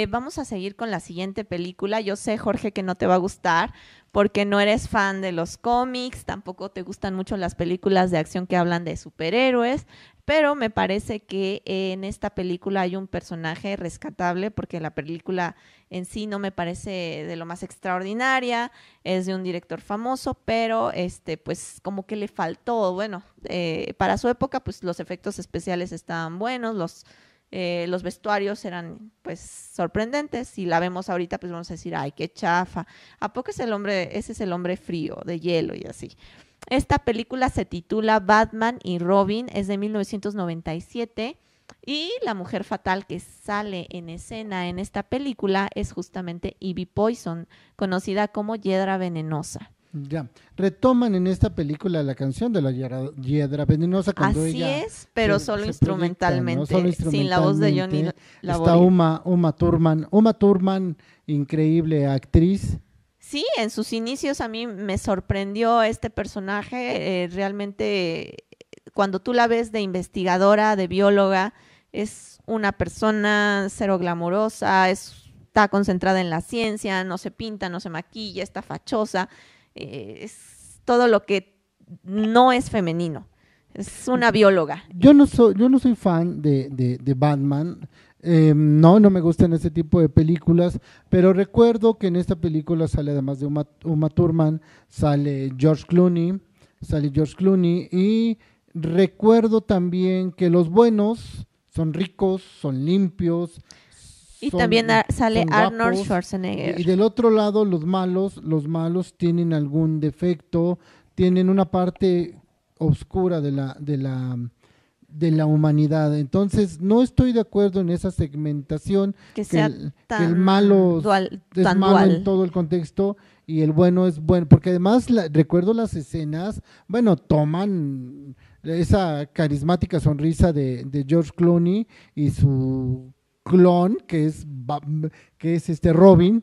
Eh, vamos a seguir con la siguiente película. Yo sé, Jorge, que no te va a gustar porque no eres fan de los cómics, tampoco te gustan mucho las películas de acción que hablan de superhéroes, pero me parece que eh, en esta película hay un personaje rescatable porque la película en sí no me parece de lo más extraordinaria, es de un director famoso, pero este pues como que le faltó, bueno, eh, para su época pues los efectos especiales estaban buenos, los eh, los vestuarios eran pues sorprendentes. Si la vemos ahorita, pues vamos a decir, ay, qué chafa. ¿A poco es el hombre, ese es el hombre frío, de hielo y así? Esta película se titula Batman y Robin, es de 1997. Y la mujer fatal que sale en escena en esta película es justamente Ivy Poison, conocida como Hiedra Venenosa. Ya, retoman en esta película la canción de la Hiedra Venenosa Así es, pero solo, instrumentalmente, sin la voz de Johnny Está Uma, Uma Thurman, Uma Thurman, increíble actriz. Sí, en sus inicios a mí me sorprendió este personaje, eh, realmente cuando tú la ves de investigadora, de bióloga, es una persona cero glamurosa, está concentrada en la ciencia, no se pinta, no se maquilla, está fachosa, eh, es todo lo que no es femenino. Es una bióloga. Yo no soy, yo no soy fan de, Batman. Em, no, no me gustan ese tipo de películas, pero recuerdo que en esta película sale además de Uma, Uma Thurman, sale George Clooney, sale George Clooney y recuerdo también que los buenos son ricos, son limpios, y también sale Arnold Schwarzenegger. Y, del otro lado, los malos, los malos tienen algún defecto, tienen una parte oscura de la, de la, de la humanidad. Entonces, no estoy de acuerdo en esa segmentación que, el, tan malo es malo en todo el contexto y el bueno es bueno, porque además recuerdo las escenas, bueno, toman esa carismática sonrisa de, de George Clooney y su clon que es que es este Robin,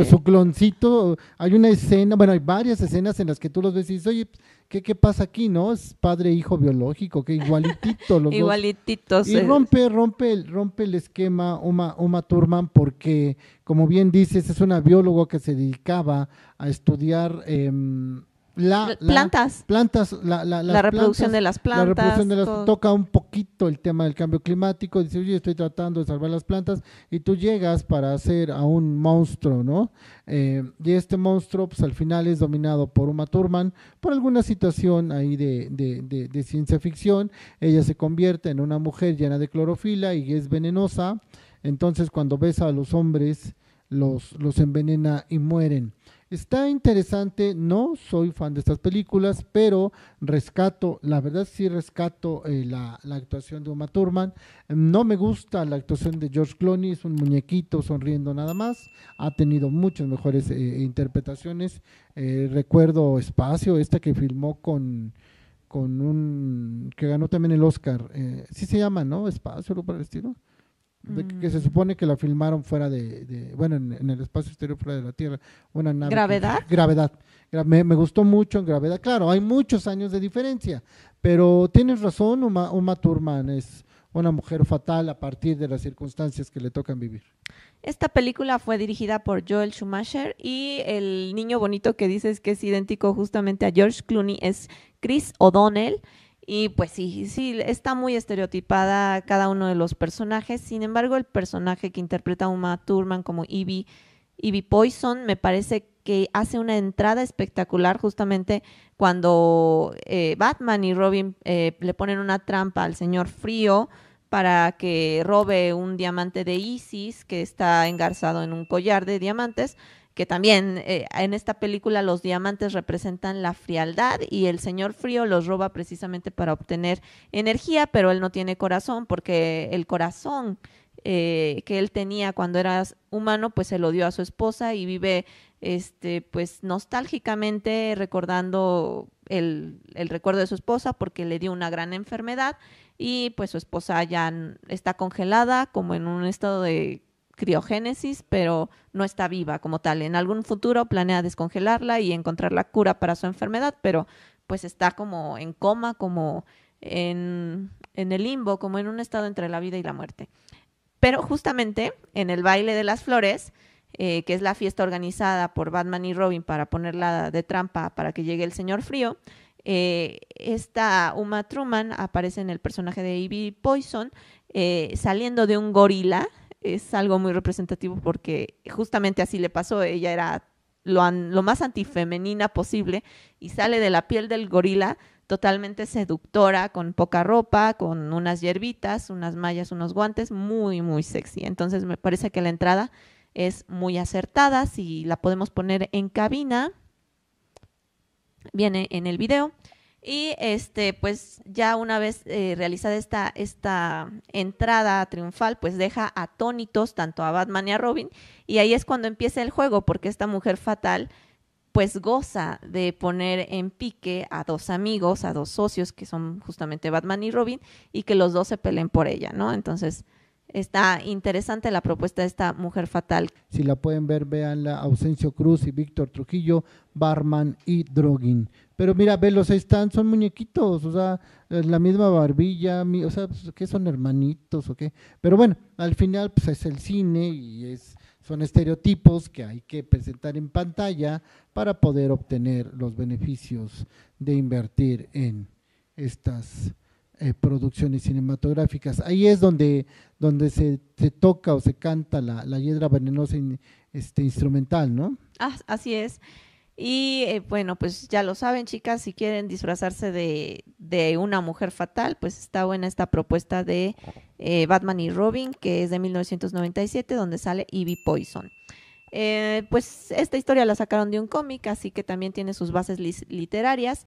es su cloncito. Hay una escena, bueno, hay varias escenas en las que tú los ves y dices, oye, ¿qué, qué pasa aquí, no? Es padre hijo biológico, que igualitito los Igualititos. Dos. Y rompe, rompe, rompe el esquema Uma, Turman, Thurman porque, como bien dices, es una bióloga que se dedicaba a estudiar... Em, la, plantas. la, reproducción de las plantas. Toca un poquito el tema del cambio climático. Dice, oye, estoy tratando de salvar las plantas. Y tú llegas para hacer a un monstruo, ¿no? Eh, y este monstruo, pues al final es dominado por Uma Thurman, por alguna situación ahí de, de, de ciencia ficción. Ella se convierte en una mujer llena de clorofila y es venenosa. Entonces, cuando besa a los hombres, los, los envenena y mueren. Está interesante, no soy fan de estas películas, pero rescato, la verdad sí rescato eh, la, actuación de Uma Thurman. No me gusta la actuación de George Clooney, es un muñequito sonriendo nada más. Ha tenido muchas mejores eh, interpretaciones. Eh, recuerdo Espacio, esta que filmó con, con un que ganó también el Oscar. sí se llama, ¿no? Espacio, algo para el estilo que, se mm. supone que la filmaron fuera de, bueno, en, el espacio exterior fuera de la Tierra, una ¿Gravedad? gravedad. Me, gustó mucho en Gravedad. Claro, hay muchos años de diferencia, pero tienes razón, Uma, Uma Thurman es una mujer fatal a partir de las circunstancias que le tocan vivir. Esta película fue dirigida por Joel Schumacher y el niño bonito que dices que es idéntico justamente a George Clooney es Chris O'Donnell. Y pues sí, sí, está muy estereotipada cada uno de los personajes. Sin embargo, el personaje que interpreta Uma Thurman como Ivy, Ivy Poison, me parece que hace una entrada espectacular justamente cuando eh, Batman y Robin eh, le ponen una trampa al señor Frío para que robe un diamante de Isis que está engarzado en un collar de diamantes que también eh, en esta película los diamantes representan la frialdad y el señor frío los roba precisamente para obtener energía, pero él no tiene corazón porque el corazón eh, que él tenía cuando era humano, pues se lo dio a su esposa y vive, este, pues nostálgicamente recordando el, el, recuerdo de su esposa porque le dio una gran enfermedad y pues su esposa ya está congelada como en un estado de criogénesis, pero no está viva como tal. En algún futuro planea descongelarla y encontrar la cura para su enfermedad, pero pues está como en coma, como en, el limbo, como en un estado entre la vida y la muerte. Pero justamente en el baile de las flores, eh, que es la fiesta organizada por Batman y Robin para ponerla de trampa para que llegue el señor frío, eh, esta Uma Truman aparece en el personaje de Ivy Poison eh, saliendo de un gorila es algo muy representativo porque justamente así le pasó, ella era lo, más antifemenina posible y sale de la piel del gorila totalmente seductora, con poca ropa, con unas hierbitas, unas mallas, unos guantes, muy, muy sexy. Entonces me parece que la entrada es muy acertada, si la podemos poner en cabina, viene en el video. Y este, pues ya una vez eh, realizada esta, esta entrada triunfal, pues deja atónitos tanto a Batman y a Robin. Y ahí es cuando empieza el juego, porque esta mujer fatal pues goza de poner en pique a dos amigos, a dos socios que son justamente Batman y Robin, y que los dos se peleen por ella, ¿no? Entonces, Está interesante la propuesta de esta mujer fatal. Si la pueden ver, veanla Ausencio Cruz y Víctor Trujillo, Barman y Droguin. Pero mira, ve, los están, son muñequitos, o sea, la misma barbilla, o sea, pues, que son hermanitos o qué. Pero bueno, al final pues es el cine y es son estereotipos que hay que presentar en pantalla para poder obtener los beneficios de invertir en estas eh, producciones cinematográficas. Ahí es donde, donde se, toca o se canta la, la hiedra venenosa este, instrumental, ¿no? así es. Y eh, bueno, pues ya lo saben, chicas, si quieren disfrazarse de, una mujer fatal, pues está buena esta propuesta de eh, Batman y Robin, que es de 1997, donde sale Ivy Poison. pues esta historia la sacaron de un cómic, así que también tiene sus bases literarias.